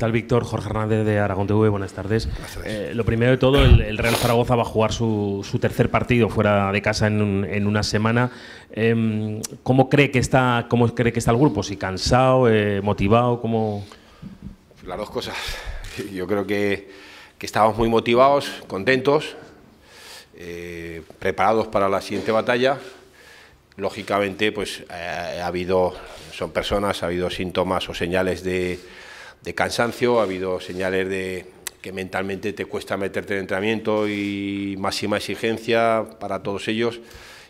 tal, Víctor? Jorge Hernández de Aragón TV, buenas tardes. Eh, lo primero de todo, el, Real Zaragoza va a jugar su, su tercer partido fuera de casa en, en una semana. Eh, ¿cómo, cree que está, ¿Cómo cree que está el grupo? ¿Si cansado, eh, motivado? ¿Cómo...? Las dos cosas. Yo creo que, que estamos muy motivados, contentos, eh, preparados para la siguiente batalla. Lógicamente, pues ha habido, son personas, ha habido síntomas o señales de de cansancio, ha habido señales de que mentalmente te cuesta meterte en entrenamiento y máxima exigencia para todos ellos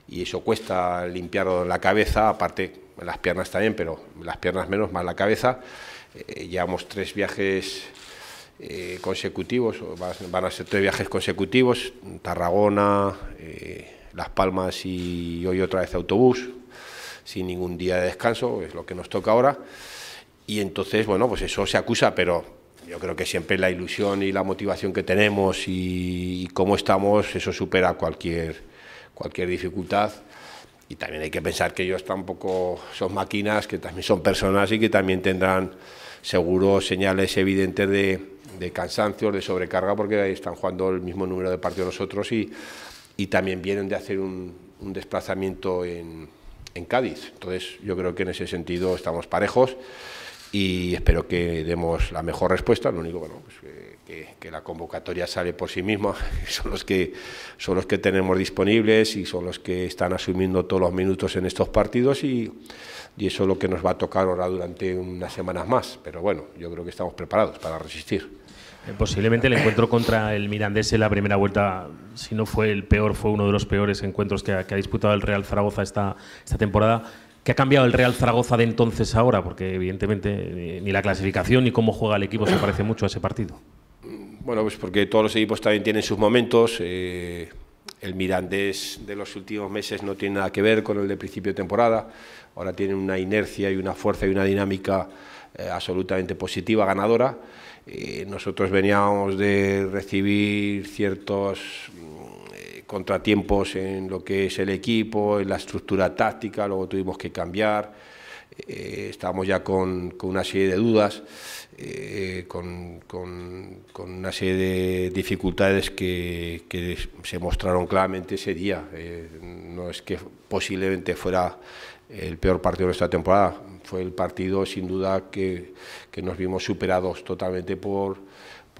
y eso cuesta limpiar la cabeza, aparte las piernas también, pero las piernas menos, más la cabeza. Eh, llevamos tres viajes eh, consecutivos, van a ser tres viajes consecutivos, Tarragona, eh, Las Palmas y hoy otra vez autobús, sin ningún día de descanso, es lo que nos toca ahora. Y entonces, bueno, pues eso se acusa, pero yo creo que siempre la ilusión y la motivación que tenemos y, cómo estamos, eso supera cualquier, cualquier dificultad. Y también hay que pensar que ellos tampoco son máquinas, que también son personas y que también tendrán seguro señales evidentes de, cansancio, de sobrecarga, porque están jugando el mismo número de partidos nosotros y, también vienen de hacer un, desplazamiento en, en Cádiz. Entonces, yo creo que en ese sentido estamos parejos y espero que demos la mejor respuesta. Lo único, bueno, pues, eh, que, la convocatoria sale por sí misma, son los, que, son los que tenemos disponibles y son los que están asumiendo todos los minutos en estos partidos y, y eso es lo que nos va a tocar ahora durante unas semanas más. Pero bueno, yo creo que estamos preparados para resistir. Eh, posiblemente el encuentro contra el Mirandés en la primera vuelta, si no fue el peor, fue uno de los peores encuentros que ha, que ha disputado el Real Zaragoza esta, esta temporada. ¿Qué ha cambiado el Real Zaragoza de entonces ahora? Porque evidentemente ni la clasificación ni cómo juega el equipo se parece mucho a ese partido. Bueno, pues porque todos los equipos también tienen sus momentos. Eh, el Mirandés de los últimos meses no tiene nada que ver con el de principio de temporada. Ahora tiene una inercia y una fuerza y una dinámica eh, absolutamente positiva, ganadora. Eh, nosotros veníamos de recibir ciertos contratiempos en lo que es el equipo, en la estructura táctica, luego tuvimos que cambiar. Eh, estábamos ya con, una serie de dudas, eh, con, una serie de dificultades que, se mostraron claramente ese día. Eh, no es que posiblemente fuera el peor partido de esta temporada, fue el partido sin duda que nos vimos superados totalmente por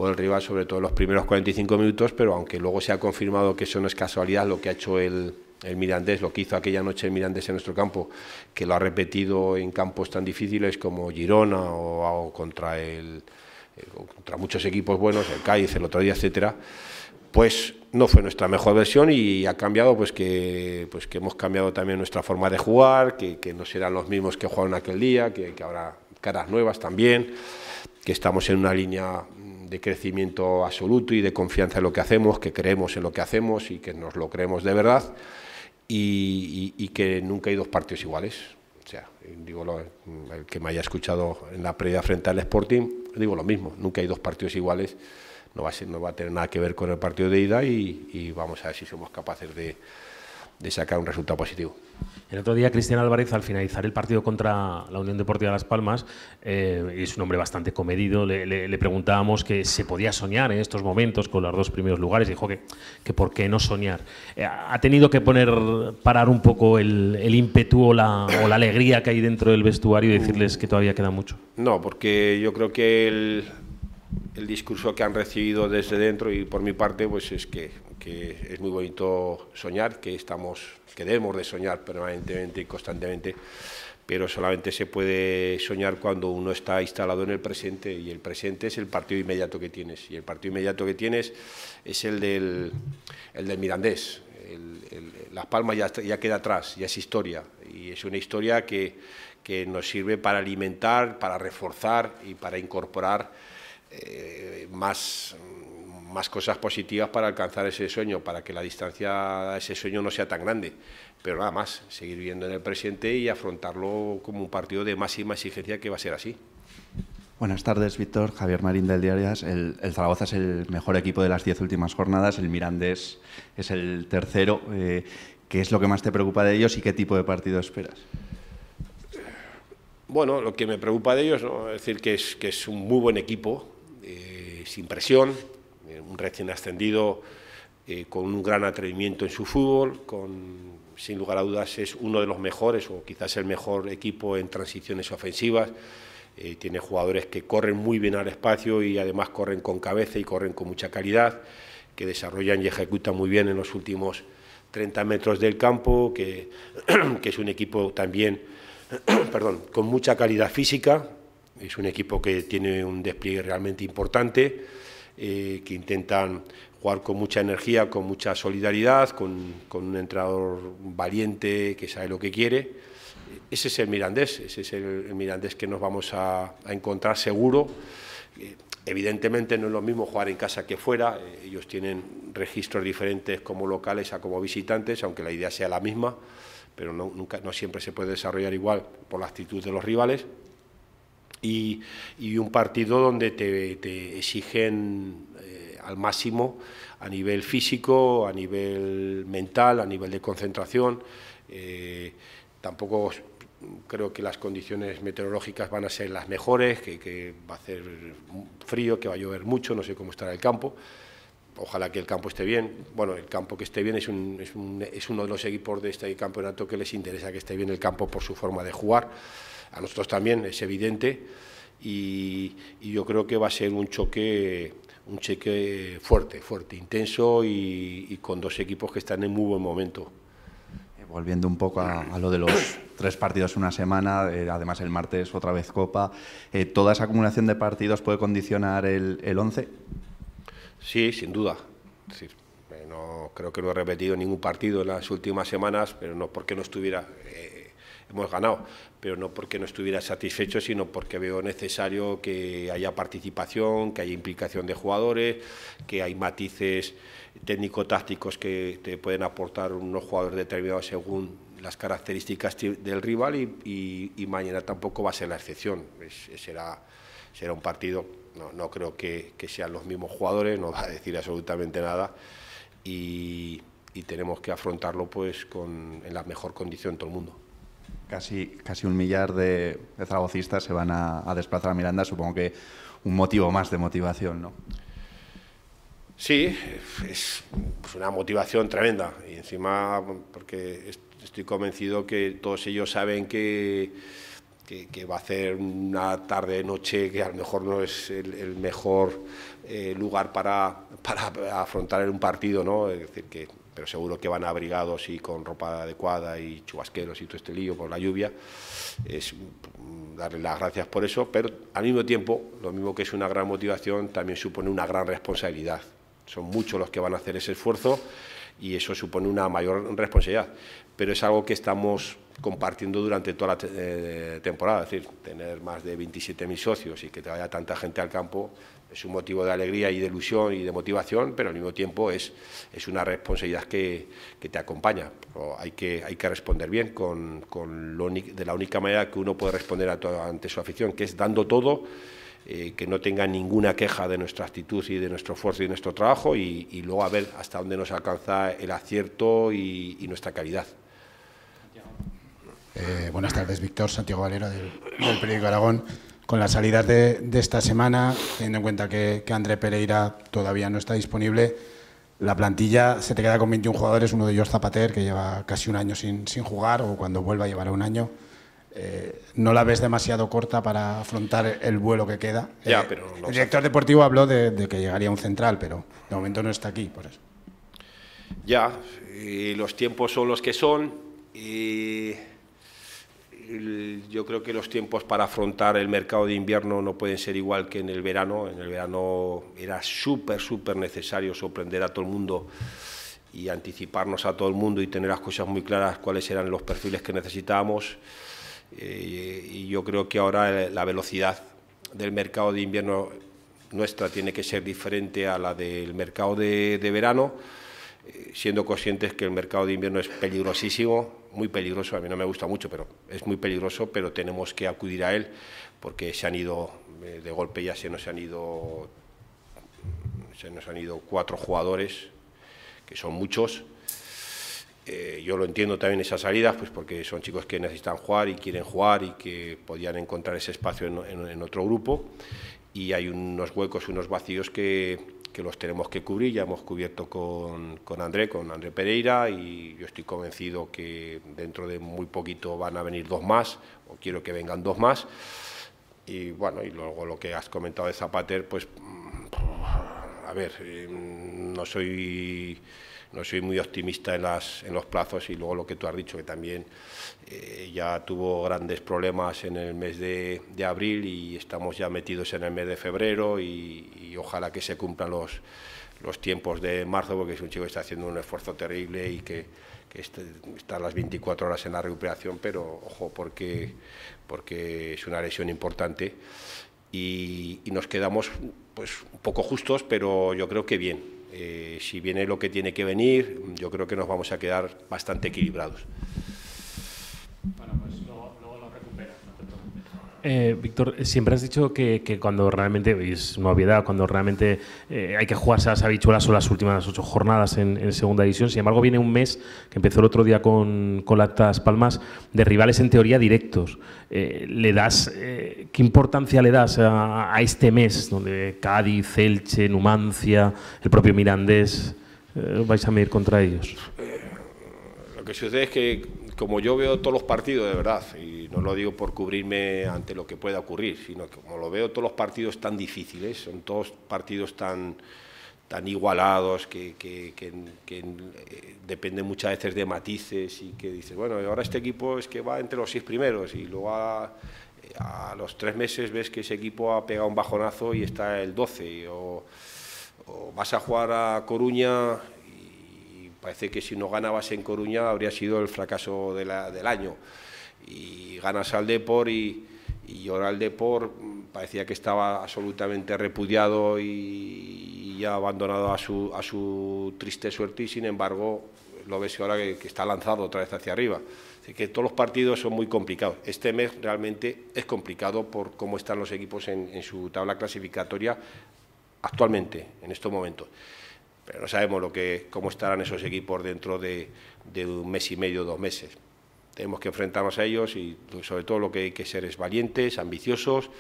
por el rival, sobre todo los primeros 45 minutos, pero aunque luego se ha confirmado que eso no es casualidad, lo que ha hecho el, el Mirandés, lo que hizo aquella noche el Mirandés en nuestro campo, que lo ha repetido en campos tan difíciles como Girona o, contra, el, eh, contra muchos equipos buenos, el Cádiz el otro día, etcétera, pues no fue nuestra mejor versión y ha cambiado, pues que, pues que hemos cambiado también nuestra forma de jugar, que, no serán los mismos que jugaron aquel día, que, que habrá caras nuevas también, que estamos en una línea de crecimiento absoluto y de confianza en lo que hacemos, que creemos en lo que hacemos y que nos lo creemos de verdad y, que nunca hay dos partidos iguales. O sea, digo, el que me haya escuchado en la previa frente al Sporting, digo lo mismo, nunca hay dos partidos iguales, no va a, ser, no va a tener nada que ver con el partido de ida y vamos a ver si somos capaces de, de sacar un resultado positivo. El otro día Cristian Álvarez, al finalizar el partido contra la Unión Deportiva de Las Palmas, eh, es un hombre bastante comedido, le, preguntábamos que se podía soñar en estos momentos con los dos primeros lugares, dijo que, que por qué no soñar. Eh, ha tenido que poner, parar un poco el, el ímpetu o la, o la, alegría que hay dentro del vestuario y decirles que todavía queda mucho. No, porque yo creo que el, el discurso que han recibido desde dentro y por mi parte pues es que, que, es muy bonito soñar, que estamos, que debemos de soñar permanentemente y constantemente, pero solamente se puede soñar cuando uno está instalado en el presente y el presente es el partido inmediato que tienes y el partido inmediato que tienes es el del, el del Mirandés. El, Las Palmas ya, ya queda atrás, ya es historia y es una historia que, que nos sirve para alimentar, para reforzar y para incorporar eh, más, más cosas positivas para alcanzar ese sueño, para que la distancia a ese sueño no sea tan grande. Pero nada más, seguir viendo en el presente y afrontarlo como un partido de máxima exigencia que va a ser así. Buenas tardes, Víctor. Javier Marín del Diarias. El, Zaragoza es el mejor equipo de las diez últimas jornadas, el Mirandés es el tercero. Eh, ¿Qué es lo que más te preocupa de ellos y qué tipo de partido esperas? Bueno, lo que me preocupa de ellos es decir que es, que es un muy buen equipo, eh, sin presión, eh, un recién ascendido eh, con un gran atrevimiento en su fútbol, con, sin lugar a dudas es uno de los mejores o quizás el mejor equipo en transiciones ofensivas. tiene jugadores que corren muy bien al espacio y además corren con cabeza y corren con mucha calidad, que desarrollan y ejecutan muy bien en los últimos 30 metros del campo, que, que es un equipo también perdón, con mucha calidad física, es un equipo que tiene un despliegue realmente importante, eh, que intentan jugar con mucha energía, con mucha solidaridad, con, un entrenador valiente que sabe lo que quiere. Ese es el Mirandés, ese es el, Mirandés que nos vamos a, encontrar seguro. Eh, evidentemente no es lo mismo jugar en casa que fuera, eh, ellos tienen registros diferentes como locales a como visitantes, aunque la idea sea la misma, pero nunca, no siempre se puede desarrollar igual por la actitud de los rivales y, un partido donde te, exigen eh, al máximo a nivel físico, a nivel mental, a nivel de concentración. Eh, tampoco creo que las condiciones meteorológicas van a ser las mejores, que, va a hacer frío, que va a llover mucho, no sé cómo estará el campo. Ojalá que el campo esté bien. Bueno, el campo que esté bien es, es uno de los equipos de este campeonato que les interesa que esté bien el campo por su forma de jugar a nosotros también es evidente y, yo creo que va a ser un choque un cheque fuerte, fuerte, intenso y, con dos equipos que están en muy buen momento. Eh, volviendo un poco a, lo de los tres partidos en una semana, eh, además el martes otra vez Copa, eh, ¿toda esa acumulación de partidos puede condicionar el, el once? Sí, sin duda. no, creo que no he repetido ningún partido en las últimas semanas, pero no porque no estuviera hemos ganado, pero no porque no estuviera satisfecho, sino porque veo necesario que haya participación, que haya implicación de jugadores, que hay matices técnico-tácticos que te pueden aportar unos jugadores determinados según las características del rival y, mañana tampoco va a ser la excepción, será, será un partido, no, creo que, sean los mismos jugadores, no va a decir absolutamente nada y tenemos que afrontarlo pues en la mejor condición de todo el mundo. Casi, casi un millar de, de se van a, desplazar a Miranda, supongo que un motivo más de motivación, ¿no? Sí, es pues, una motivación tremenda y encima porque estoy convencido que todos ellos saben que, que, va a ser una tarde-noche que a lo mejor no es el mejor eh, lugar para, para, afrontar un partido, ¿no? decir, que, pero seguro que van abrigados y con ropa adecuada y chubasqueros y todo este lío por la lluvia. Es mm, darle las gracias por eso, pero al mismo tiempo, lo mismo que es una gran motivación, también supone una gran responsabilidad. Son muchos los que van a hacer ese esfuerzo y eso supone una mayor responsabilidad, pero es algo que estamos compartiendo durante toda la eh, temporada. Es decir, tener más de 27.000 socios y que te vaya tanta gente al campo es un motivo de alegría y de ilusión y de motivación, pero al mismo tiempo es, es una responsabilidad que, te acompaña. hay, que, hay que responder bien con, con de la única manera que uno puede responder ante su afición, que es dando todo. Eh, que no tenga ninguna queja de nuestra actitud y de nuestro esfuerzo y de nuestro trabajo y, luego a ver hasta dónde nos alcanza el acierto y nuestra calidad. Eh, buenas tardes, Víctor Santiago Valero del, periódico Aragón. Con las salidas de, esta semana, teniendo en cuenta que, André Pereira todavía no está disponible, la plantilla se te queda con 21 jugadores, uno de ellos Zapater, que lleva casi un año sin, jugar, o cuando vuelva llevará un año. Eh, ¿No la ves demasiado corta para afrontar el vuelo que queda? Eh, el director deportivo habló de, que llegaría un central, pero de momento no está aquí, por eso. Ya, los tiempos son los que son. Y yo creo que los tiempos para afrontar el mercado de invierno no pueden ser igual que en el verano. En el verano era súper, súper necesario sorprender a todo el mundo y anticiparnos a todo el mundo y tener las cosas muy claras cuáles eran los perfiles que necesitábamos. Eh, y yo creo que ahora la velocidad del mercado de invierno nuestra tiene que ser diferente a la del mercado de verano. Eh, siendo conscientes que el mercado de invierno es peligrosísimo, muy peligroso, a mí no me gusta mucho, pero es muy peligroso, pero tenemos que acudir a él porque se han ido, eh, de golpe ya se nos han ido, se nos han ido cuatro jugadores, que son muchos. Eh, yo lo entiendo también esas salidas, pues porque son chicos que necesitan jugar y quieren jugar y que podían encontrar ese espacio en otro grupo. Y hay unos huecos, unos vacíos que, que los tenemos que cubrir. Ya hemos cubierto con, con André, con André Pereira, y yo estoy convencido que dentro de muy poquito van a venir dos más, o quiero que vengan dos más. Y bueno, y luego lo que has comentado de Zapater, pues, mm, a ver, eh, no soy no soy muy optimista en, las, en los plazos y luego lo que tú has dicho, que también eh, ya tuvo grandes problemas en el mes de, abril y estamos ya metidos en el mes de febrero y, ojalá que se cumplan los, tiempos de marzo, porque es un chico que está haciendo un esfuerzo terrible y que, este, está las 24 horas en la recuperación, pero ojo, porque, porque es una lesión importante. Y, y nos quedamos pues, un poco justos, pero yo creo que bien. Eh, si viene lo que tiene que venir, yo creo que nos vamos a quedar bastante equilibrados. Eh, Víctor, siempre has dicho que, cuando realmente, es una cuando realmente eh, hay que jugarse a las habichuelas o las últimas ocho jornadas en, segunda división. Sin embargo, viene un mes, que empezó el otro día con, con Palmas, de rivales en teoría directos. Eh, ¿Le das, qué importancia le das a, a, este mes, donde Cádiz, Elche, Numancia, el propio Mirandés, vais a medir contra ellos? lo que sucede es que como yo veo todos los partidos de verdad, y no lo digo por cubrirme ante lo que pueda ocurrir, sino que como lo veo todos los partidos tan difíciles, son todos partidos tan, tan igualados que, que, eh, dependen muchas veces de matices y que dices, bueno, ahora este equipo es que va entre los seis primeros y luego a, los tres meses ves que ese equipo ha pegado un bajonazo y está el 12 o vas a jugar a Coruña Parece que si no ganabas en Coruña habría sido el fracaso del año. Y ganas al Depor y, ahora el Depor parecía que estaba absolutamente repudiado y, ya abandonado a su, triste suerte y sin embargo lo ves ahora que, está lanzado otra vez hacia arriba. Así que todos los partidos son muy complicados. Este mes realmente es complicado por cómo están los equipos en su tabla clasificatoria actualmente, en estos momentos no sabemos lo que, cómo estarán esos equipos dentro de, un mes y medio, dos meses. Tenemos que enfrentarnos a ellos y sobre todo lo que hay que ser es valientes, ambiciosos,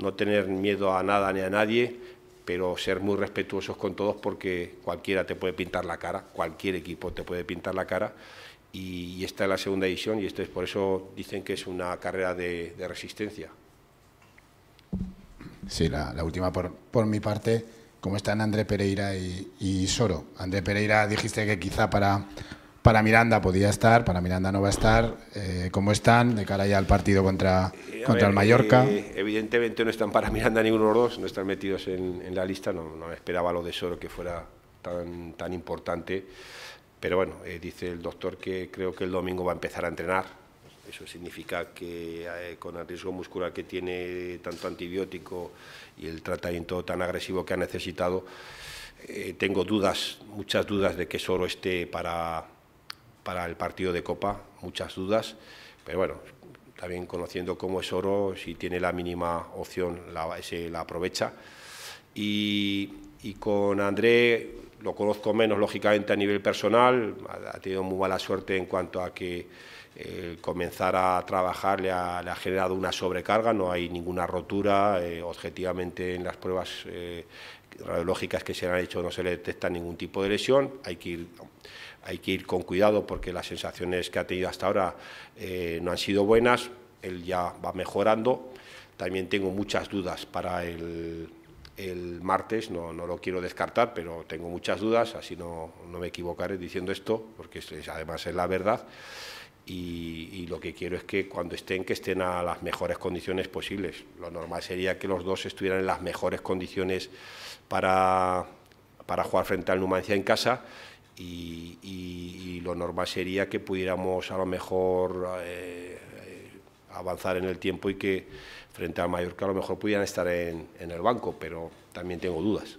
no tener miedo a nada ni a nadie, pero ser muy respetuosos con todos porque cualquiera te puede pintar la cara, cualquier equipo te puede pintar la cara y, esta es la segunda edición y esto es por eso dicen que es una carrera de, resistencia. Sí, la, última por mi parte. ¿Cómo están André Pereira y, Soro. André Pereira dijiste que quizá para, para Miranda podía estar, para Miranda no va a estar. Eh, ¿Cómo están de cara ya al partido contra, contra el Mallorca? Eh, evidentemente no están para Miranda ninguno de los dos, no están metidos en, la lista. No, esperaba lo de Soro que fuera tan, tan importante. Pero bueno, eh, dice el doctor que creo que el domingo va a empezar a entrenar. Eso significa que con el riesgo muscular que tiene tanto antibiótico y el tratamiento tan agresivo que ha necesitado, eh, tengo dudas, muchas dudas de que Soro esté para, para el partido de Copa, muchas dudas, pero bueno, también conociendo cómo es Soro, si tiene la mínima opción la, se la aprovecha. Y, y, con André lo conozco menos, lógicamente, a nivel personal, ha tenido muy mala suerte en cuanto a que eh, comenzar a trabajar le ha, generado una sobrecarga, no hay ninguna rotura, eh, objetivamente en las pruebas eh, radiológicas que se han hecho no se le detecta ningún tipo de lesión, hay que ir, hay que ir con cuidado porque las sensaciones que ha tenido hasta ahora no han sido buenas, él ya va mejorando, también tengo muchas dudas para el, martes, no, lo quiero descartar, pero tengo muchas dudas, así no, me equivocaré diciendo esto, porque además es la verdad y, lo que quiero es que cuando estén, que estén a las mejores condiciones posibles. Lo normal sería que los dos estuvieran en las mejores condiciones para, jugar frente al Numancia en casa y, lo normal sería que pudiéramos a lo mejor eh, avanzar en el tiempo y que frente al Mallorca a lo mejor pudieran estar en el banco, pero también tengo dudas.